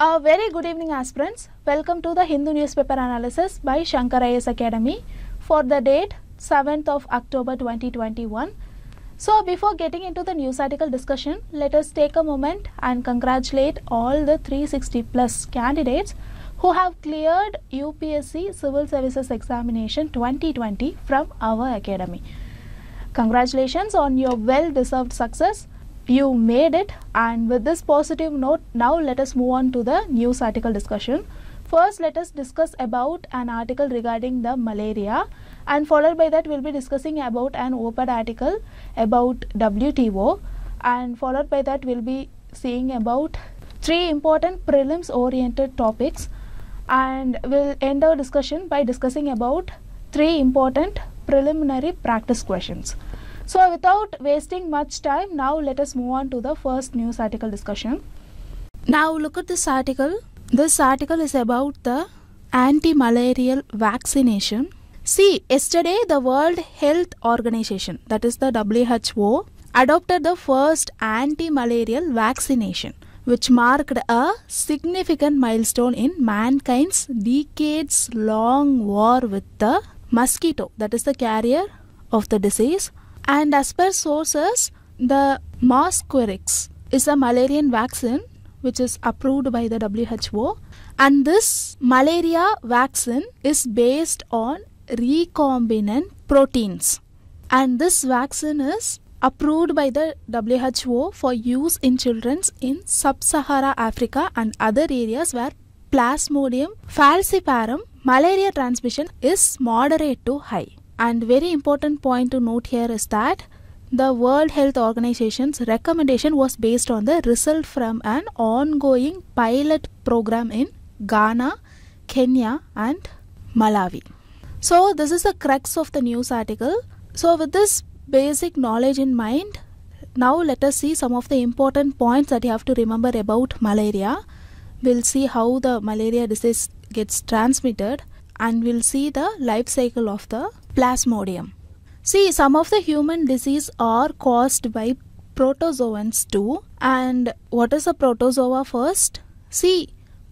A very good evening aspirants. Welcome to the Hindu newspaper analysis by Shankar IS Academy for the date 7th of October 2021. So before getting into the news article discussion, let us take a moment and congratulate all the 360 plus candidates who have cleared UPSC Civil Services Examination 2020 from our academy. Congratulations on your well-deserved success you made it and with this positive note now let us move on to the news article discussion first let us discuss about an article regarding the malaria and followed by that we'll be discussing about an open article about wto and followed by that we'll be seeing about three important prelims oriented topics and we'll end our discussion by discussing about three important preliminary practice questions so without wasting much time, now let us move on to the first news article discussion. Now look at this article. This article is about the anti-malarial vaccination. See, yesterday the World Health Organization, that is the WHO, adopted the first anti-malarial vaccination which marked a significant milestone in mankind's decades long war with the mosquito that is the carrier of the disease and as per sources, the Mosquirix is a malarian vaccine which is approved by the WHO. And this malaria vaccine is based on recombinant proteins. And this vaccine is approved by the WHO for use in children in sub-Sahara Africa and other areas where Plasmodium falciparum malaria transmission is moderate to high. And very important point to note here is that the World Health Organization's recommendation was based on the result from an ongoing pilot program in Ghana, Kenya, and Malawi. So, this is the crux of the news article. So, with this basic knowledge in mind, now let us see some of the important points that you have to remember about malaria. We'll see how the malaria disease gets transmitted and we'll see the life cycle of the plasmodium. See, some of the human disease are caused by protozoans too. And what is a protozoa first? See,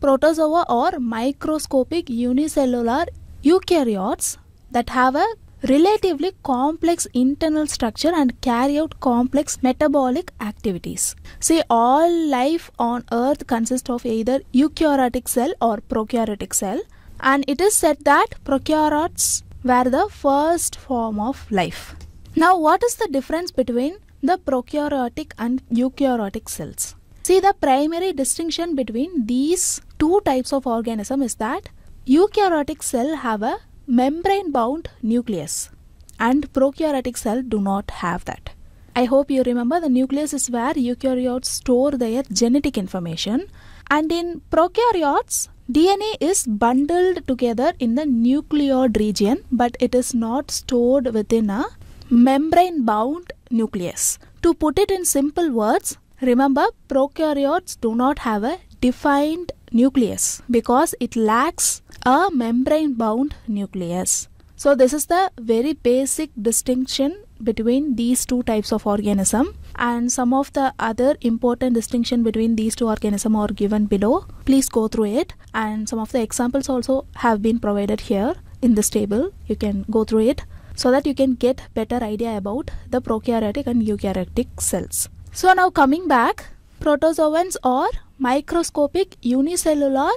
protozoa are microscopic unicellular eukaryotes that have a relatively complex internal structure and carry out complex metabolic activities. See, all life on earth consists of either eukaryotic cell or prokaryotic cell and it is said that prokaryotes were the first form of life. Now, what is the difference between the prokaryotic and eukaryotic cells? See, the primary distinction between these two types of organism is that eukaryotic cell have a membrane-bound nucleus and prokaryotic cell do not have that. I hope you remember the nucleus is where eukaryotes store their genetic information and in prokaryotes DNA is bundled together in the nucleoid region but it is not stored within a membrane bound nucleus. To put it in simple words, remember prokaryotes do not have a defined nucleus because it lacks a membrane bound nucleus. So this is the very basic distinction between these two types of organism and some of the other important distinction between these two organism are given below. Please go through it and some of the examples also have been provided here in this table. You can go through it so that you can get better idea about the prokaryotic and eukaryotic cells. So now coming back, protozoans are microscopic unicellular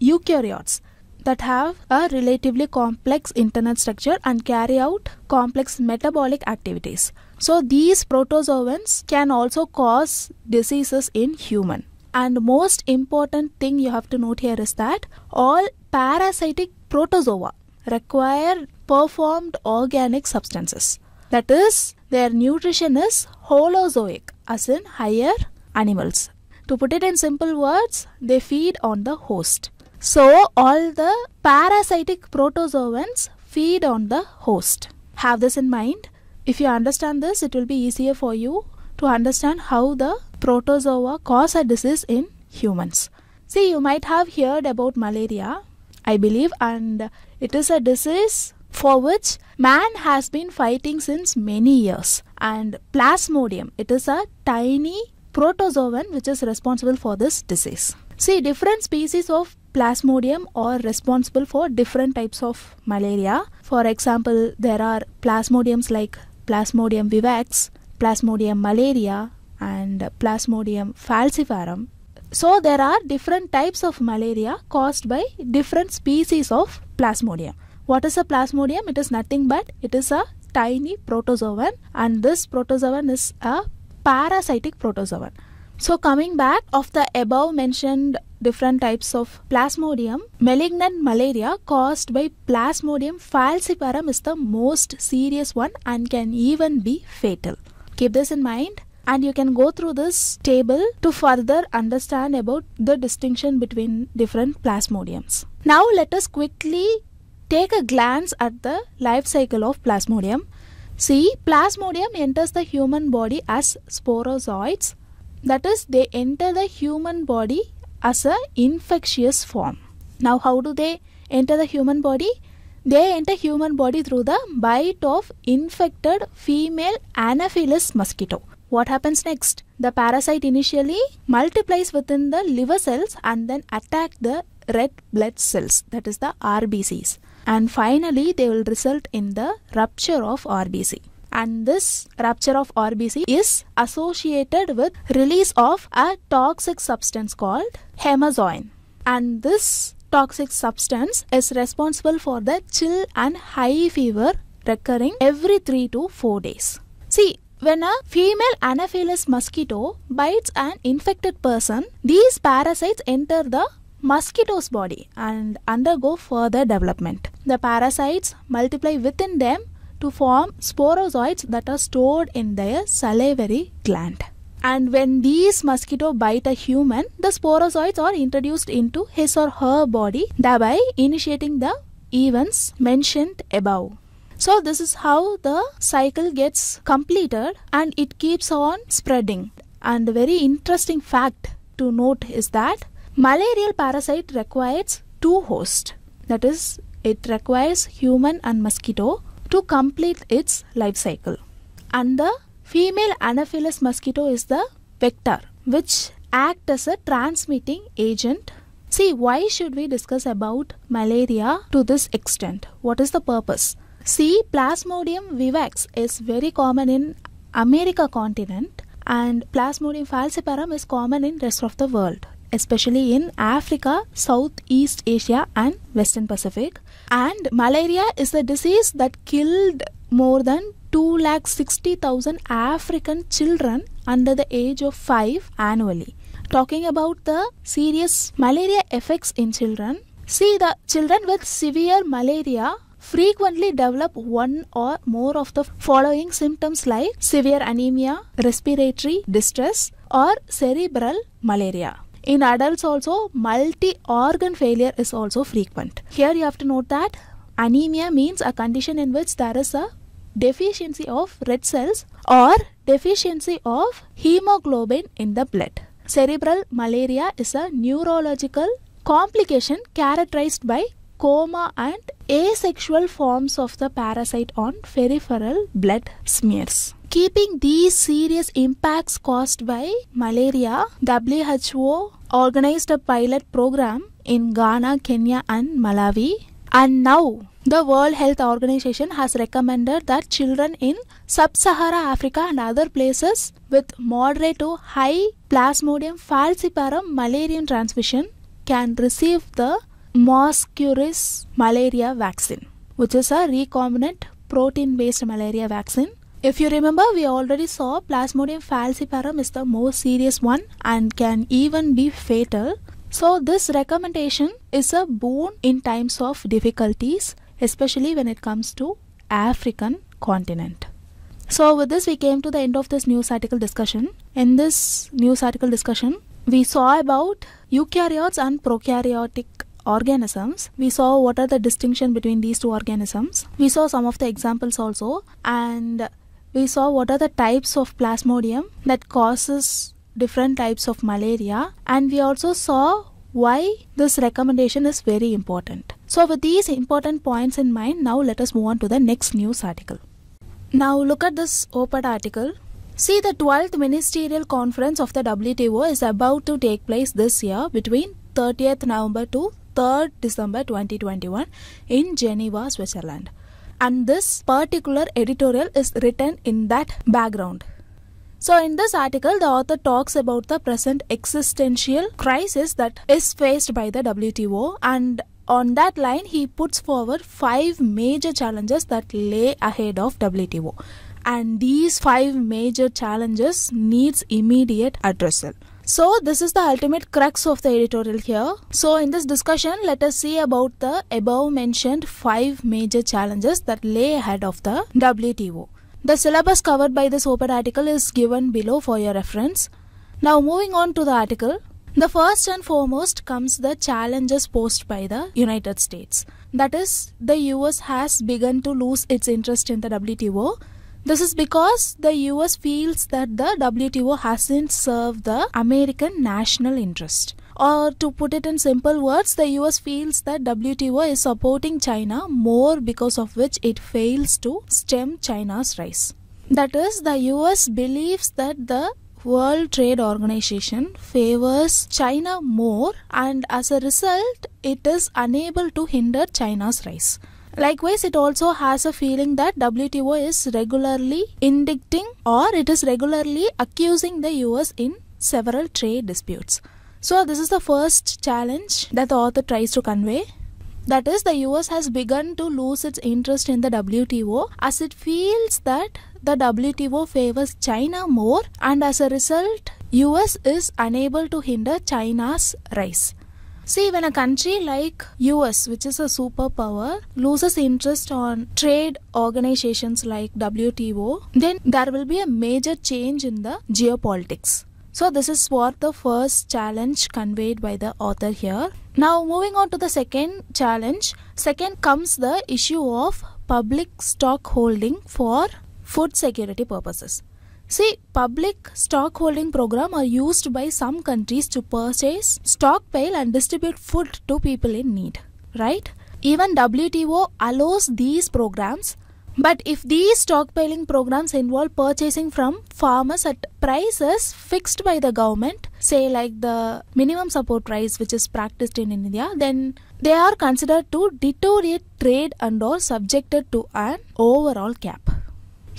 eukaryotes that have a relatively complex internal structure and carry out complex metabolic activities. So these protozoans can also cause diseases in human. And most important thing you have to note here is that all parasitic protozoa require performed organic substances. That is, their nutrition is holozoic, as in higher animals. To put it in simple words, they feed on the host. So all the parasitic protozoans feed on the host. Have this in mind. If you understand this, it will be easier for you to understand how the protozoa cause a disease in humans. See, you might have heard about malaria, I believe, and it is a disease for which man has been fighting since many years. And Plasmodium, it is a tiny protozoan which is responsible for this disease. See, different species of plasmodium are responsible for different types of malaria. For example, there are plasmodiums like Plasmodium vivax, Plasmodium malaria, and Plasmodium falciparum. So, there are different types of malaria caused by different species of Plasmodium. What is a Plasmodium? It is nothing but it is a tiny protozoan, and this protozoan is a parasitic protozoan. So, coming back of the above mentioned different types of plasmodium. Malignant malaria caused by plasmodium falciparum is the most serious one and can even be fatal. Keep this in mind and you can go through this table to further understand about the distinction between different plasmodiums. Now let us quickly take a glance at the life cycle of plasmodium. See, plasmodium enters the human body as sporozoids. That is, they enter the human body as an infectious form. Now how do they enter the human body? They enter human body through the bite of infected female anopheles mosquito. What happens next? The parasite initially multiplies within the liver cells and then attack the red blood cells that is the RBCs and finally they will result in the rupture of RBC and this rupture of RBC is associated with release of a toxic substance called hemozoin and this toxic substance is responsible for the chill and high fever recurring every 3 to 4 days. See, when a female anopheles mosquito bites an infected person, these parasites enter the mosquito's body and undergo further development. The parasites multiply within them to form sporozoids that are stored in their salivary gland. And when these mosquito bite a human, the sporozoids are introduced into his or her body, thereby initiating the events mentioned above. So this is how the cycle gets completed and it keeps on spreading. And the very interesting fact to note is that malarial parasite requires two hosts. That is, it requires human and mosquito to complete its life cycle. And the female Anopheles mosquito is the vector which act as a transmitting agent. See, why should we discuss about malaria to this extent? What is the purpose? See, Plasmodium vivax is very common in America continent and Plasmodium falciparum is common in rest of the world especially in Africa, Southeast Asia and Western Pacific and malaria is the disease that killed more than 2,60,000 African children under the age of 5 annually. Talking about the serious malaria effects in children, see the children with severe malaria frequently develop one or more of the following symptoms like severe anemia, respiratory distress, or cerebral malaria. In adults also, multi-organ failure is also frequent. Here you have to note that anemia means a condition in which there is a deficiency of red cells or deficiency of hemoglobin in the blood. Cerebral malaria is a neurological complication characterized by coma and asexual forms of the parasite on peripheral blood smears. Keeping these serious impacts caused by malaria, WHO organized a pilot program in Ghana, Kenya, and Malawi. And now, the World Health Organization has recommended that children in sub Sahara Africa and other places with moderate to high Plasmodium falciparum malarian transmission can receive the Mosquirix malaria vaccine, which is a recombinant protein based malaria vaccine if you remember, we already saw Plasmodium falciparum is the most serious one and can even be fatal. So this recommendation is a boon in times of difficulties, especially when it comes to African continent. So with this, we came to the end of this news article discussion. In this news article discussion, we saw about eukaryotes and prokaryotic organisms. We saw what are the distinction between these two organisms. We saw some of the examples also and we saw what are the types of plasmodium that causes different types of malaria and we also saw why this recommendation is very important. So with these important points in mind, now let us move on to the next news article. Now look at this OPAD article. See, the 12th ministerial conference of the WTO is about to take place this year between 30th November to 3rd December 2021 in Geneva, Switzerland and this particular editorial is written in that background. So, in this article, the author talks about the present existential crisis that is faced by the WTO, and on that line, he puts forward five major challenges that lay ahead of WTO. And these five major challenges needs immediate addressal. So this is the ultimate crux of the editorial here. So in this discussion, let us see about the above mentioned five major challenges that lay ahead of the WTO. The syllabus covered by this open article is given below for your reference. Now moving on to the article. The first and foremost comes the challenges posed by the United States. That is, the US has begun to lose its interest in the WTO this is because the US feels that the WTO hasn't served the American national interest. Or to put it in simple words, the US feels that WTO is supporting China more because of which it fails to stem China's rise. That is, the US believes that the World Trade Organization favors China more and as a result, it is unable to hinder China's rise. Likewise, it also has a feeling that WTO is regularly indicting or it is regularly accusing the US in several trade disputes. So, this is the first challenge that the author tries to convey. That is, the US has begun to lose its interest in the WTO as it feels that the WTO favors China more, and as a result, US is unable to hinder China's rise. See, when a country like US, which is a superpower, loses interest on trade organizations like WTO, then there will be a major change in the geopolitics. So this is what the first challenge conveyed by the author here. Now moving on to the second challenge. Second comes the issue of public stock holding for food security purposes. See, public stock holding program are used by some countries to purchase, stockpile and distribute food to people in need, right? Even WTO allows these programs but if these stockpiling programs involve purchasing from farmers at prices fixed by the government, say like the minimum support price which is practiced in India, then they are considered to deteriorate trade and are subjected to an overall cap.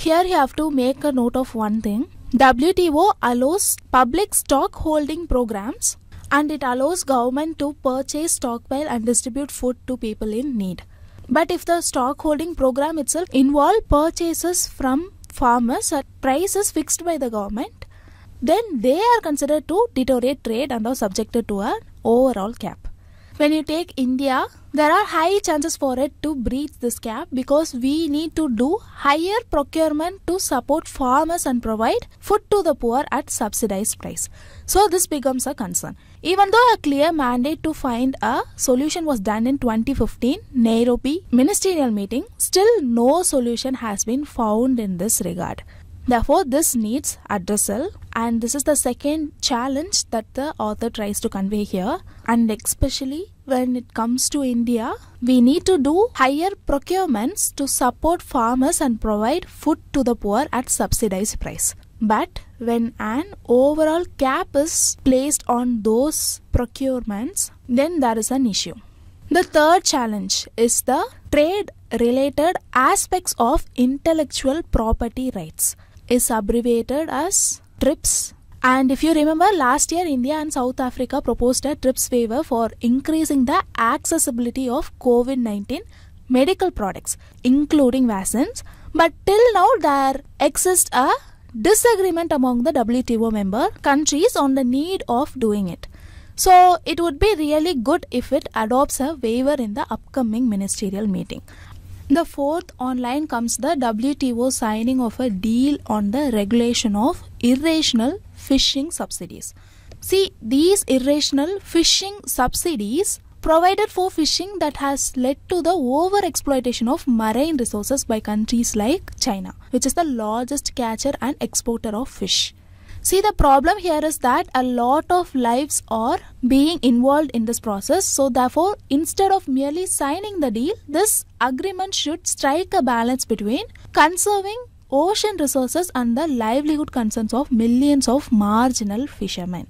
Here you have to make a note of one thing. WTO allows public stock holding programs and it allows government to purchase stockpile and distribute food to people in need. But if the stock holding program itself involves purchases from farmers at prices fixed by the government, then they are considered to deteriorate trade and are subjected to an overall cap when you take India, there are high chances for it to breach this cap because we need to do higher procurement to support farmers and provide food to the poor at subsidized price. So this becomes a concern. Even though a clear mandate to find a solution was done in 2015 Nairobi ministerial meeting, still no solution has been found in this regard. Therefore, this needs addressal, and this is the second challenge that the author tries to convey here. And especially when it comes to India, we need to do higher procurements to support farmers and provide food to the poor at subsidized price. But when an overall cap is placed on those procurements, then there is an issue. The third challenge is the trade related aspects of intellectual property rights is abbreviated as TRIPS. And if you remember last year India and South Africa proposed a TRIPS waiver for increasing the accessibility of COVID-19 medical products including vaccines but till now there exists a disagreement among the WTO member countries on the need of doing it. So it would be really good if it adopts a waiver in the upcoming ministerial meeting. The fourth online comes the WTO signing of a deal on the regulation of irrational fishing subsidies. See, these irrational fishing subsidies provided for fishing that has led to the overexploitation of marine resources by countries like China, which is the largest catcher and exporter of fish. See the problem here is that a lot of lives are being involved in this process. So therefore, instead of merely signing the deal, this agreement should strike a balance between conserving ocean resources and the livelihood concerns of millions of marginal fishermen.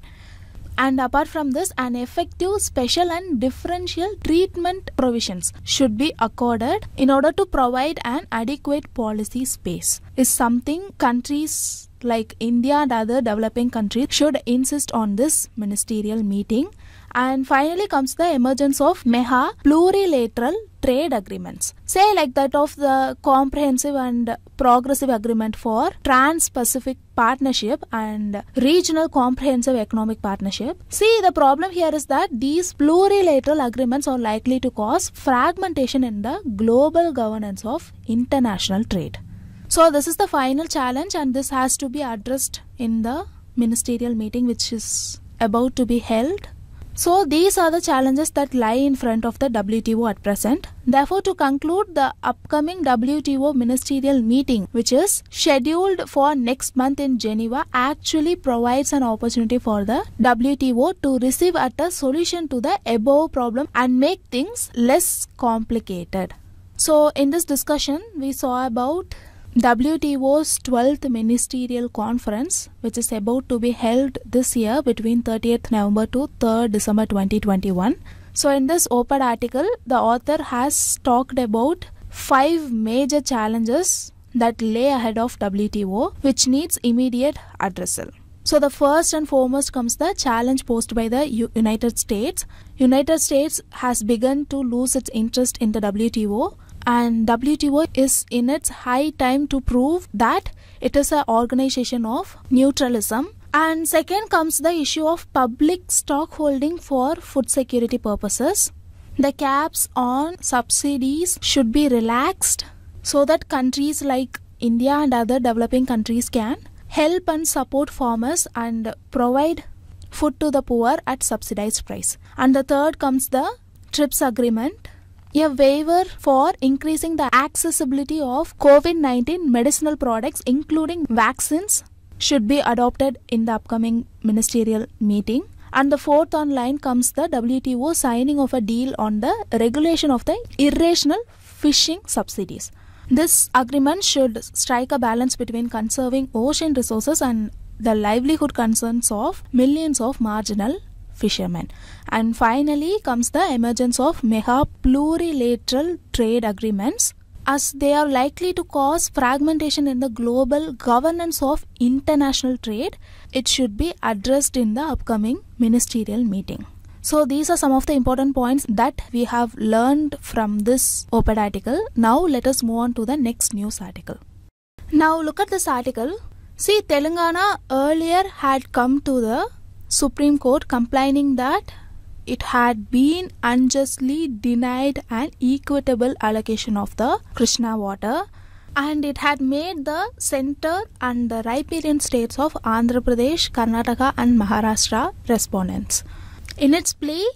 And apart from this, an effective special and differential treatment provisions should be accorded in order to provide an adequate policy space is something countries like India and other developing countries should insist on this ministerial meeting. And finally comes the emergence of MEHA plurilateral trade agreements, say like that of the Comprehensive and Progressive Agreement for Trans Pacific Partnership and Regional Comprehensive Economic Partnership. See, the problem here is that these plurilateral agreements are likely to cause fragmentation in the global governance of international trade. So, this is the final challenge, and this has to be addressed in the ministerial meeting which is about to be held so these are the challenges that lie in front of the WTO at present. Therefore, to conclude the upcoming WTO ministerial meeting, which is scheduled for next month in Geneva, actually provides an opportunity for the WTO to receive at a solution to the above problem and make things less complicated. So in this discussion, we saw about WTO's 12th ministerial conference, which is about to be held this year between 30th November to 3rd December 2021. So, in this open article, the author has talked about five major challenges that lay ahead of WTO, which needs immediate addressal. So the first and foremost comes the challenge posed by the U United States. United States has begun to lose its interest in the WTO and WTO is in its high time to prove that it is an organization of neutralism. And second comes the issue of public stock holding for food security purposes. The caps on subsidies should be relaxed so that countries like India and other developing countries can help and support farmers and provide food to the poor at subsidized price. And the third comes the TRIPS agreement a waiver for increasing the accessibility of COVID-19 medicinal products including vaccines should be adopted in the upcoming ministerial meeting. And the fourth online comes the WTO signing of a deal on the regulation of the irrational fishing subsidies. This agreement should strike a balance between conserving ocean resources and the livelihood concerns of millions of marginal fishermen. And finally comes the emergence of mega plurilateral trade agreements as they are likely to cause fragmentation in the global governance of international trade. It should be addressed in the upcoming ministerial meeting. So these are some of the important points that we have learned from this op-ed article. Now let us move on to the next news article. Now look at this article. See Telangana earlier had come to the Supreme Court complaining that it had been unjustly denied an equitable allocation of the Krishna water and it had made the center and the riparian states of Andhra Pradesh, Karnataka and Maharashtra respondents. In its plea,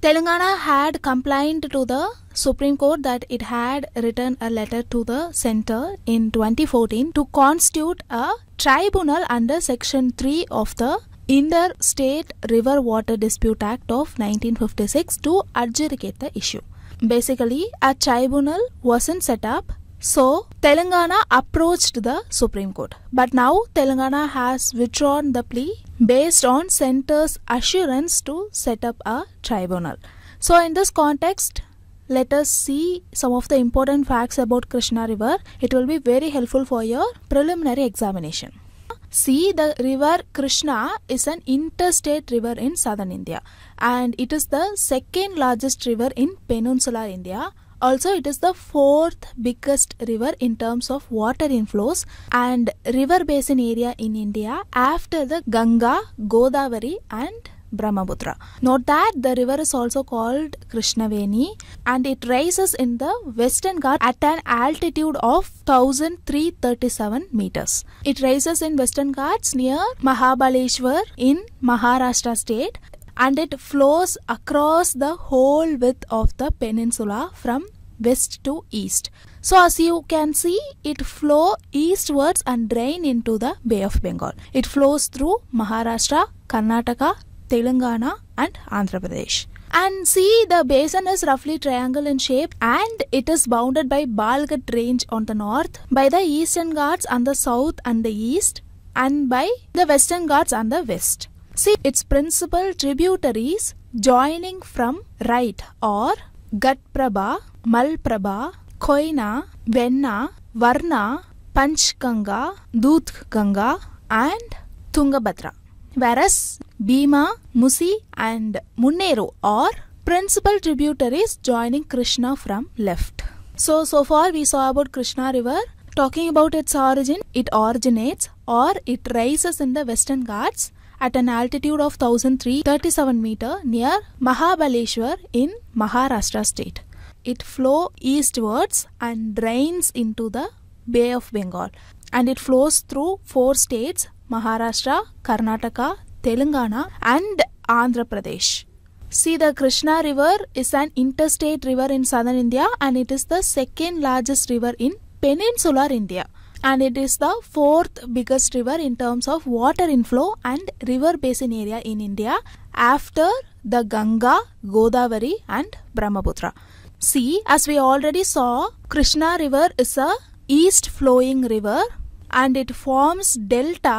Telangana had complained to the Supreme Court that it had written a letter to the center in 2014 to constitute a tribunal under Section 3 of the Inter-State River Water Dispute Act of 1956 to adjudicate the issue. Basically, a tribunal wasn't set up, so Telangana approached the Supreme Court. But now Telangana has withdrawn the plea based on center's assurance to set up a tribunal. So in this context, let us see some of the important facts about Krishna River. It will be very helpful for your preliminary examination. See, the river Krishna is an interstate river in southern India and it is the second largest river in peninsular India. Also, it is the fourth biggest river in terms of water inflows and river basin area in India after the Ganga, Godavari, and Brahmaputra. Note that the river is also called Krishnaveni and it rises in the western Ghat at an altitude of 1337 meters. It rises in western Ghats near Mahabaleshwar in Maharashtra state and it flows across the whole width of the peninsula from west to east. So as you can see, it flows eastwards and drain into the Bay of Bengal. It flows through Maharashtra, Karnataka, Telangana and Andhra Pradesh. And see, the basin is roughly triangle in shape and it is bounded by Balgat range on the north, by the eastern ghats on the south and the east, and by the western ghats on the west. See, its principal tributaries joining from right or Mal Malprabha, Koina, Venna, Varna, Punchkanga, Dudhganga and Tungabhadra whereas Bhima, Musi, and Munero are principal tributaries joining Krishna from left. So, so far we saw about Krishna river. Talking about its origin, it originates or it rises in the western Ghats at an altitude of 1337 meter near Mahabaleshwar in Maharashtra state. It flows eastwards and drains into the Bay of Bengal and it flows through four states Maharashtra, Karnataka, Telangana, and Andhra Pradesh. See, the Krishna River is an interstate river in southern India and it is the second largest river in peninsular India. And it is the fourth biggest river in terms of water inflow and river basin area in India after the Ganga, Godavari, and Brahmaputra. See, as we already saw, Krishna River is a east flowing river and it forms delta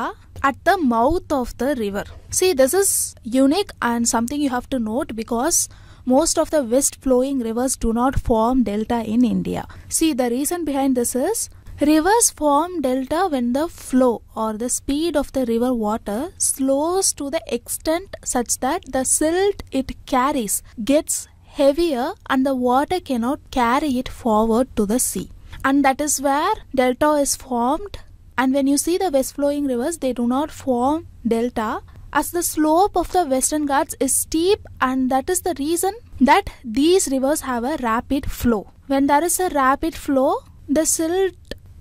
at the mouth of the river. See, this is unique and something you have to note because most of the west flowing rivers do not form delta in India. See, the reason behind this is Rivers form delta when the flow or the speed of the river water slows to the extent such that the silt it carries gets heavier and the water cannot carry it forward to the sea. And that is where delta is formed and when you see the west flowing rivers, they do not form delta as the slope of the western ghats is steep and that is the reason that these rivers have a rapid flow. When there is a rapid flow, the silt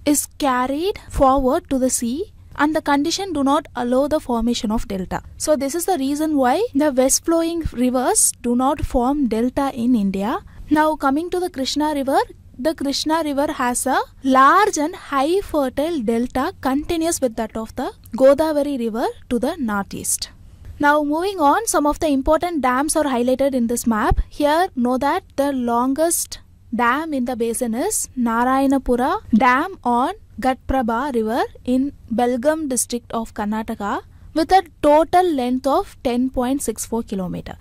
is carried forward to the sea and the condition do not allow the formation of delta. So this is the reason why the west flowing rivers do not form delta in India. Now coming to the Krishna river, the Krishna river has a large and high fertile delta continuous with that of the Godavari river to the northeast. Now moving on, some of the important dams are highlighted in this map. Here know that the longest dam in the basin is Narayanapura Dam on Ghatprabha River in Belgaum district of Karnataka with a total length of 10.64 km.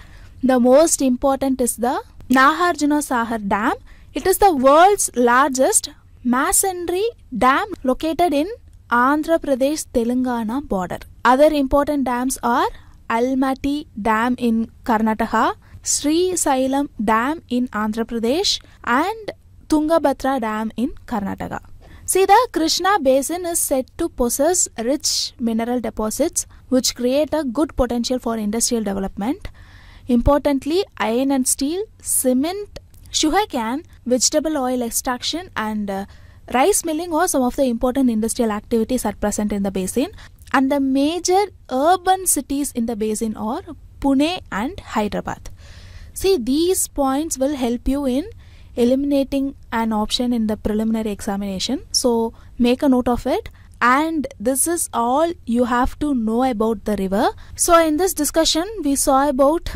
The most important is the Naharjuna Sahar Dam it is the world's largest masonry dam located in Andhra Pradesh Telangana border. Other important dams are Almaty Dam in Karnataka, Sri Sailam Dam in Andhra Pradesh, and Tungabhadra Dam in Karnataka. See, the Krishna basin is said to possess rich mineral deposits which create a good potential for industrial development. Importantly, iron and steel, cement, sugarcane, vegetable oil extraction, and uh, rice milling are some of the important industrial activities are present in the basin. And the major urban cities in the basin are Pune and Hyderabad. See, these points will help you in eliminating an option in the preliminary examination. So, make a note of it and this is all you have to know about the river. So in this discussion we saw about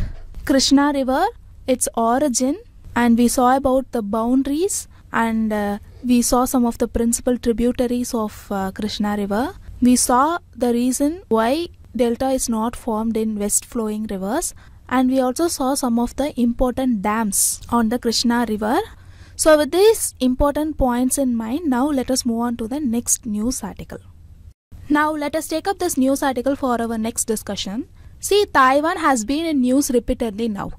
Krishna river, its origin, and we saw about the boundaries and uh, we saw some of the principal tributaries of uh, Krishna River. We saw the reason why delta is not formed in west flowing rivers and we also saw some of the important dams on the Krishna River. So with these important points in mind, now let us move on to the next news article. Now let us take up this news article for our next discussion. See, Taiwan has been in news repeatedly now.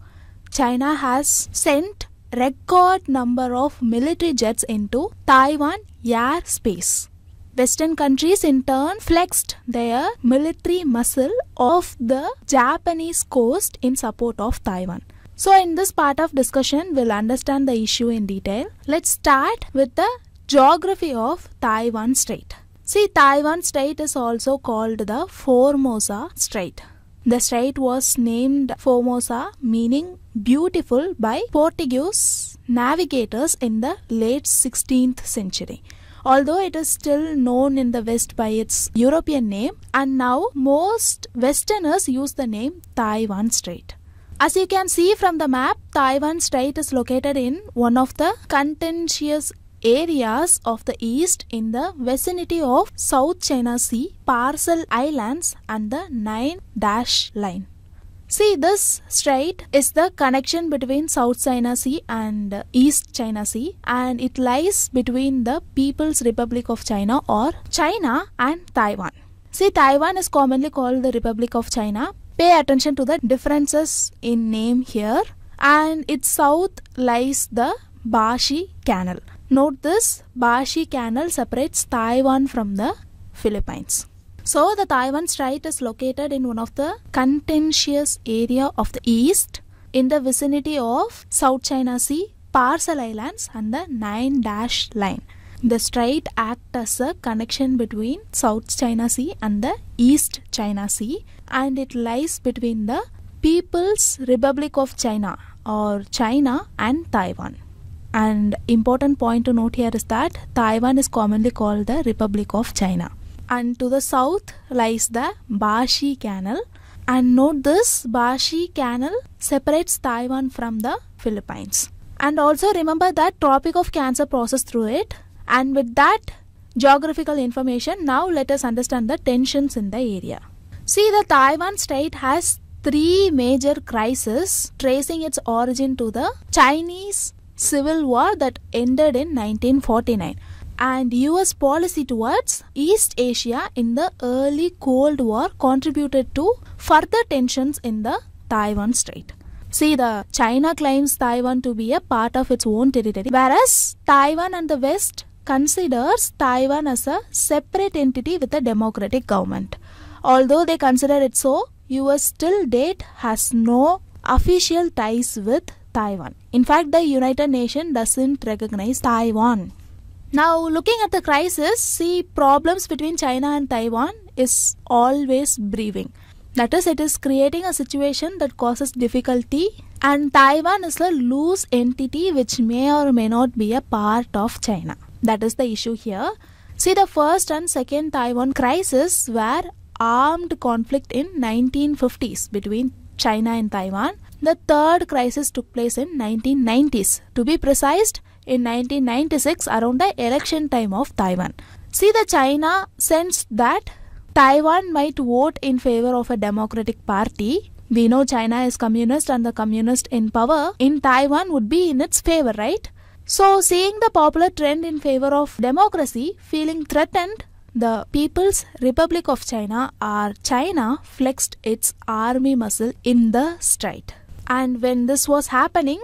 China has sent record number of military jets into Taiwan airspace. Western countries in turn flexed their military muscle off the Japanese coast in support of Taiwan. So in this part of discussion, we'll understand the issue in detail. Let's start with the geography of Taiwan Strait. See, Taiwan Strait is also called the Formosa Strait. The strait was named Formosa, meaning beautiful, by Portuguese navigators in the late 16th century although it is still known in the West by its European name, and now most Westerners use the name Taiwan Strait. As you can see from the map, Taiwan Strait is located in one of the contentious areas of the east in the vicinity of South China Sea, Parcel Islands and the 9 dash line. See this strait is the connection between South China Sea and East China Sea and it lies between the People's Republic of China or China and Taiwan. See Taiwan is commonly called the Republic of China. Pay attention to the differences in name here and its south lies the Bashi Canal. Note this Bashi Canal separates Taiwan from the Philippines. So the Taiwan Strait is located in one of the contentious area of the east in the vicinity of South China Sea, Parcel Islands and the 9 dash line. The strait acts as a connection between South China Sea and the East China Sea and it lies between the People's Republic of China or China and Taiwan. And important point to note here is that Taiwan is commonly called the Republic of China. And to the south lies the Bashi Canal. And note this Bashi Canal separates Taiwan from the Philippines. And also remember that Tropic of Cancer passes through it. And with that geographical information, now let us understand the tensions in the area. See, the Taiwan state has three major crises tracing its origin to the Chinese civil war that ended in 1949 and US policy towards East Asia in the early Cold War contributed to further tensions in the Taiwan Strait. See, the China claims Taiwan to be a part of its own territory, whereas Taiwan and the West considers Taiwan as a separate entity with a democratic government. Although they consider it so, US till date has no official ties with Taiwan. In fact, the United Nations doesn't recognize Taiwan. Now, looking at the crisis, see problems between China and Taiwan is always brewing. That is, it is creating a situation that causes difficulty, and Taiwan is a loose entity which may or may not be a part of China. That is the issue here. See the first and second Taiwan crisis were armed conflict in 1950s between China and Taiwan the third crisis took place in 1990s. To be precise, in 1996 around the election time of Taiwan. See the China sensed that Taiwan might vote in favor of a democratic party. We know China is communist and the communist in power in Taiwan would be in its favor, right? So seeing the popular trend in favor of democracy, feeling threatened, the People's Republic of China or China flexed its army muscle in the strait. And when this was happening,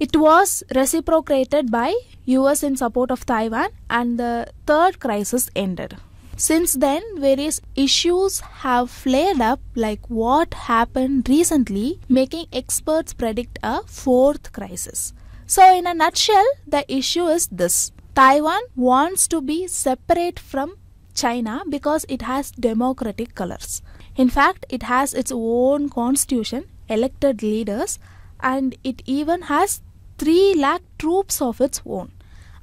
it was reciprocated by US in support of Taiwan and the third crisis ended. Since then, various issues have flared up, like what happened recently, making experts predict a fourth crisis. So, in a nutshell, the issue is this Taiwan wants to be separate from China because it has democratic colors. In fact, it has its own constitution elected leaders and it even has 3 lakh troops of its own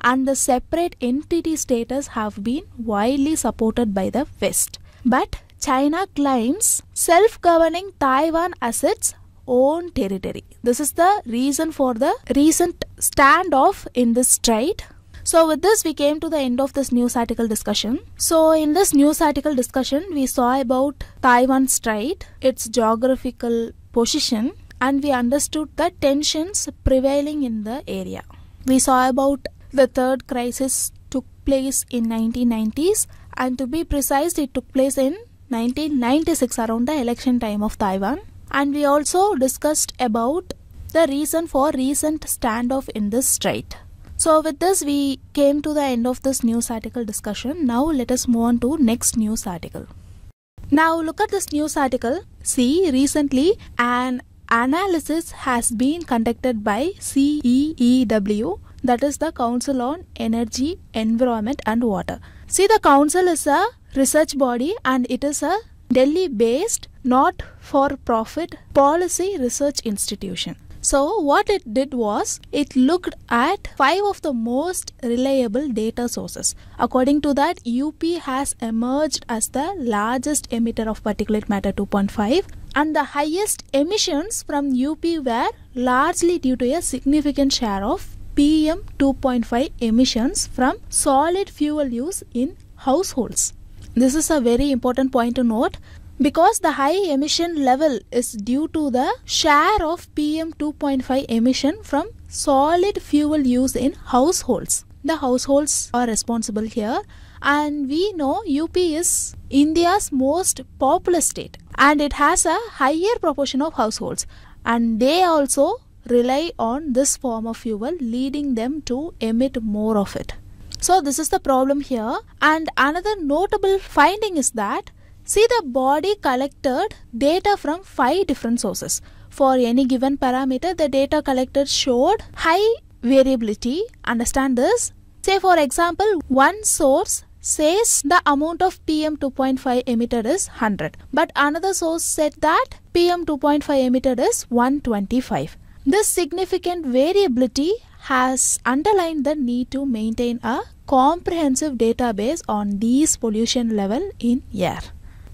and the separate entity status have been widely supported by the West. But China claims self-governing Taiwan as its own territory. This is the reason for the recent standoff in this strait. So with this we came to the end of this news article discussion. So in this news article discussion we saw about Taiwan Strait, its geographical position and we understood the tensions prevailing in the area. We saw about the third crisis took place in 1990s and to be precise it took place in 1996 around the election time of Taiwan and we also discussed about the reason for recent standoff in this strait. So with this we came to the end of this news article discussion. Now let us move on to next news article. Now look at this news article. See, recently an analysis has been conducted by CEEW, that is the Council on Energy, Environment and Water. See, the council is a research body and it is a Delhi based not for profit policy research institution. So what it did was it looked at five of the most reliable data sources. According to that, UP has emerged as the largest emitter of particulate matter 2.5 and the highest emissions from UP were largely due to a significant share of PM 2.5 emissions from solid fuel use in households. This is a very important point to note because the high emission level is due to the share of PM2.5 emission from solid fuel use in households. The households are responsible here and we know UP is India's most populous state and it has a higher proportion of households and they also rely on this form of fuel leading them to emit more of it. So this is the problem here and another notable finding is that See the body collected data from 5 different sources. For any given parameter, the data collected showed high variability. Understand this? Say for example, one source says the amount of PM 2.5 emitted is 100. But another source said that PM 2.5 emitted is 125. This significant variability has underlined the need to maintain a comprehensive database on these pollution level in air.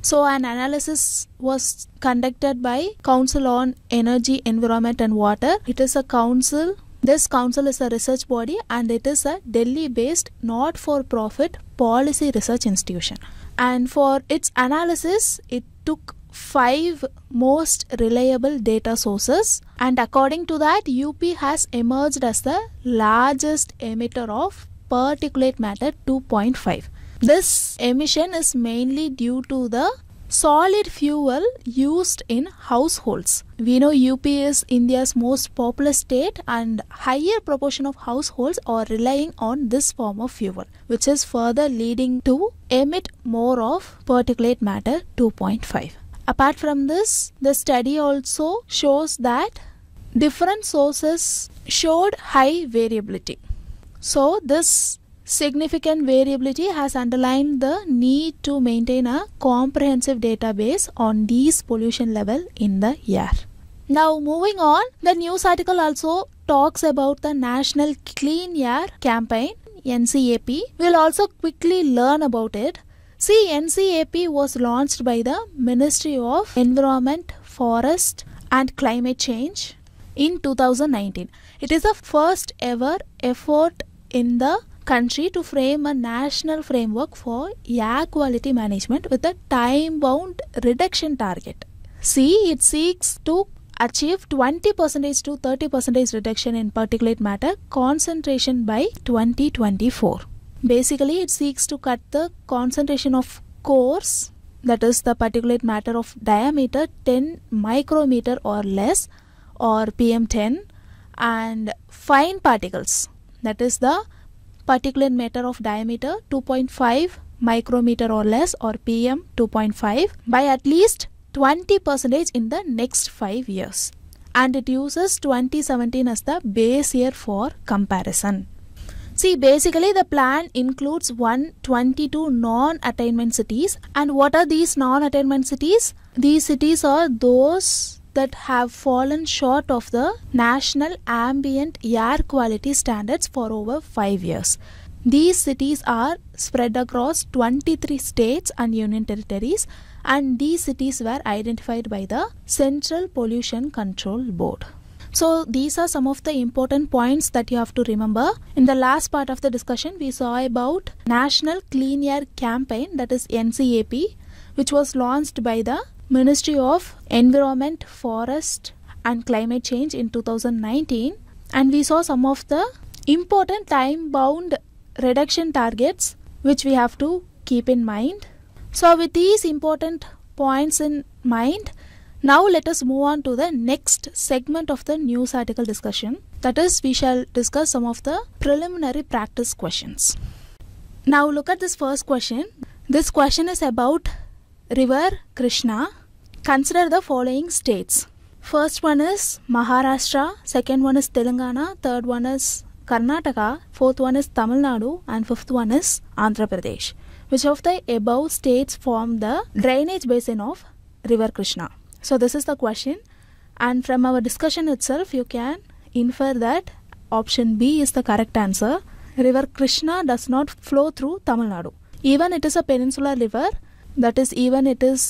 So an analysis was conducted by Council on Energy, Environment and Water. It is a council. This council is a research body and it is a Delhi based not for profit policy research institution. And for its analysis, it took five most reliable data sources and according to that UP has emerged as the largest emitter of particulate matter 2.5 this emission is mainly due to the solid fuel used in households. We know UP is India's most populous state and higher proportion of households are relying on this form of fuel which is further leading to emit more of particulate matter 2.5. Apart from this, the study also shows that different sources showed high variability. So this Significant variability has underlined the need to maintain a comprehensive database on these pollution level in the air. Now moving on, the news article also talks about the National Clean Air Campaign NCAP. We'll also quickly learn about it. See, NCAP was launched by the Ministry of Environment, Forest and Climate Change in 2019. It is the first ever effort in the country to frame a national framework for air quality management with a time bound reduction target. See, it seeks to achieve 20% to 30% reduction in particulate matter concentration by 2024. Basically, it seeks to cut the concentration of cores, that is the particulate matter of diameter 10 micrometer or less or PM10 and fine particles, that is the particulate matter of diameter 2.5 micrometer or less or PM 2.5 by at least 20 percentage in the next 5 years and it uses 2017 as the base year for comparison. See, basically the plan includes 122 non-attainment cities and what are these non-attainment cities? These cities are those that have fallen short of the national ambient air quality standards for over 5 years. These cities are spread across 23 states and union territories and these cities were identified by the Central Pollution Control Board. So these are some of the important points that you have to remember. In the last part of the discussion we saw about National Clean Air Campaign that is NCAP which was launched by the Ministry of Environment, Forest and Climate Change in 2019 and we saw some of the important time bound reduction targets which we have to keep in mind. So with these important points in mind, now let us move on to the next segment of the news article discussion. That is, we shall discuss some of the preliminary practice questions. Now look at this first question. This question is about River Krishna, consider the following states. First one is Maharashtra, second one is Telangana, third one is Karnataka, fourth one is Tamil Nadu, and fifth one is Andhra Pradesh. Which of the above states form the drainage basin of River Krishna? So, this is the question, and from our discussion itself, you can infer that option B is the correct answer. River Krishna does not flow through Tamil Nadu. Even it is a peninsular river, that is even it is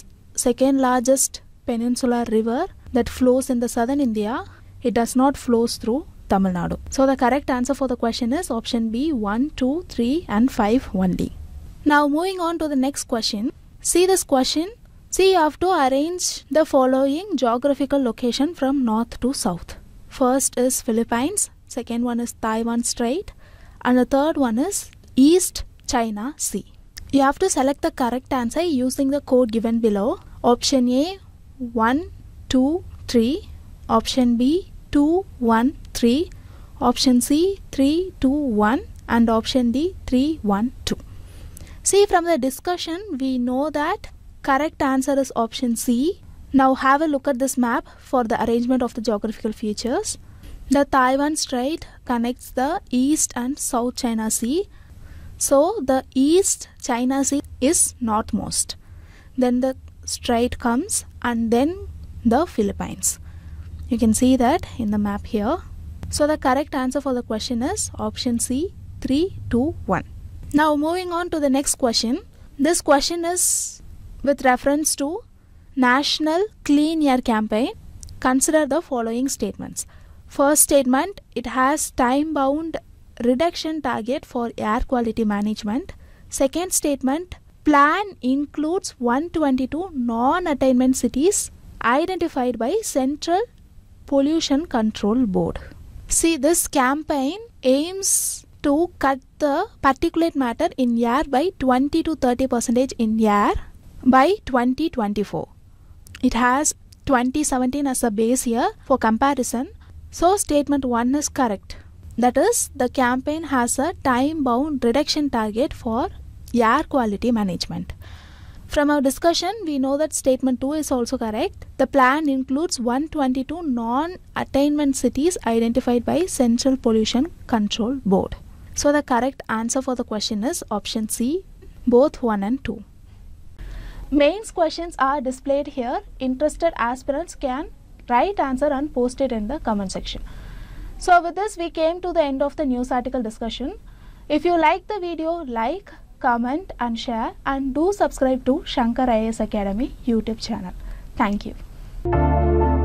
second largest peninsular river that flows in the southern India it does not flows through Tamil Nadu so the correct answer for the question is option B 1 2 3 and 5 only now moving on to the next question see this question see you have to arrange the following geographical location from north to south first is Philippines second one is Taiwan Strait and the third one is East China Sea you have to select the correct answer using the code given below. Option A 1, 2, 3. Option B 2, 1, 3. Option C 3, 2, 1. And option D 3, 1, 2. See from the discussion, we know that correct answer is option C. Now have a look at this map for the arrangement of the geographical features. The Taiwan Strait connects the East and South China Sea so the East China Sea is northmost. Then the strait comes and then the Philippines. You can see that in the map here. So the correct answer for the question is option C 3 2 1. Now moving on to the next question. This question is with reference to National Clean Air Campaign. Consider the following statements. First statement, it has time bound reduction target for air quality management. Second statement, plan includes 122 non-attainment cities identified by Central Pollution Control Board. See, this campaign aims to cut the particulate matter in air by 20 to 30 percentage in air by 2024. It has 2017 as a base year for comparison, so statement 1 is correct. That is, the campaign has a time bound reduction target for air quality management. From our discussion, we know that statement 2 is also correct. The plan includes 122 non attainment cities identified by Central Pollution Control Board. So, the correct answer for the question is option C, both 1 and 2. Mains questions are displayed here. Interested aspirants can write answer and post it in the comment section. So with this we came to the end of the news article discussion. If you like the video, like, comment and share and do subscribe to Shankar IAS Academy YouTube channel. Thank you.